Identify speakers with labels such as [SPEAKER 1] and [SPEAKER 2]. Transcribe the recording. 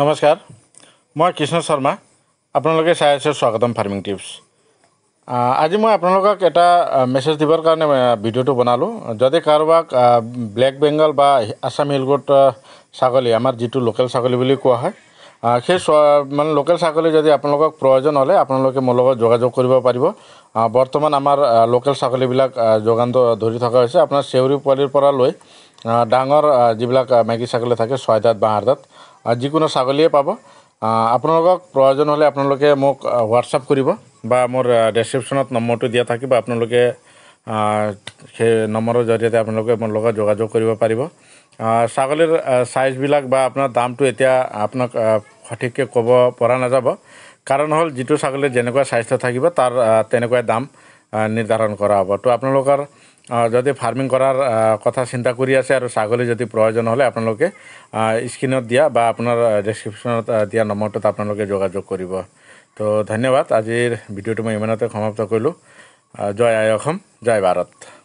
[SPEAKER 1] নমস্কাৰ মই কৃষ্ণ শৰ্মা আপোনালোকে চাই আছোঁ স্বাগতম ফাৰ্মিং টিপছ আজি মই আপোনালোকক এটা মেছেজ দিবৰ কাৰণে ভিডিঅ'টো বনালোঁ যদি কাৰোবাক ব্লেক বেংগল বা আছাম হিলগোট ছাগলী আমাৰ যিটো লোকেল ছাগলী বুলি কোৱা হয় সেই মানে লোকেল ছাগলী যদি আপোনালোকক প্ৰয়োজন হ'লে আপোনালোকে মোৰ লগত যোগাযোগ কৰিব পাৰিব বৰ্তমান আমাৰ লোকেল ছাগলীবিলাক যোগান ধৰি থকা হৈছে আপোনাৰ চেউৰী পোৱালিৰ পৰা লৈ ডাঙৰ যিবিলাক মাইকী ছাগলী থাকে ছয়দাত বাঁহাৰদাত যিকোনো ছাগলীয়ে পাব আপোনালোকক প্ৰয়োজন হ'লে আপোনালোকে মোক হোৱাটছআপ কৰিব বা মোৰ ডেচক্ৰিপশ্যনত নম্বৰটো দিয়া থাকিব আপোনালোকে সেই নম্বৰৰ জৰিয়তে আপোনালোকে মোৰ লগত যোগাযোগ কৰিব পাৰিব ছাগলীৰ ছাইজবিলাক বা আপোনাৰ দামটো এতিয়া আপোনাক সঠিককৈ ক'ব পৰা নাযাব কাৰণ হ'ল যিটো ছাগলীৰ যেনেকুৱা স্বাস্থ্য থাকিব তাৰ তেনেকুৱাই দাম নিৰ্ধাৰণ কৰা হ'ব তো আপোনালোকৰ যদি ফাৰ্মিং কৰাৰ কথা চিন্তা কৰি আছে আৰু ছাগলী যদি প্ৰয়োজন হ'লে আপোনালোকে স্ক্ৰীণত দিয়া বা আপোনাৰ ডেছক্ৰিপশ্যনত দিয়া নম্বৰটোত আপোনালোকে যোগাযোগ কৰিব তো ধন্যবাদ আজিৰ ভিডিঅ'টো মই ইমানতে সমাপ্ত কৰিলোঁ জয় আই অসম জয় ভাৰত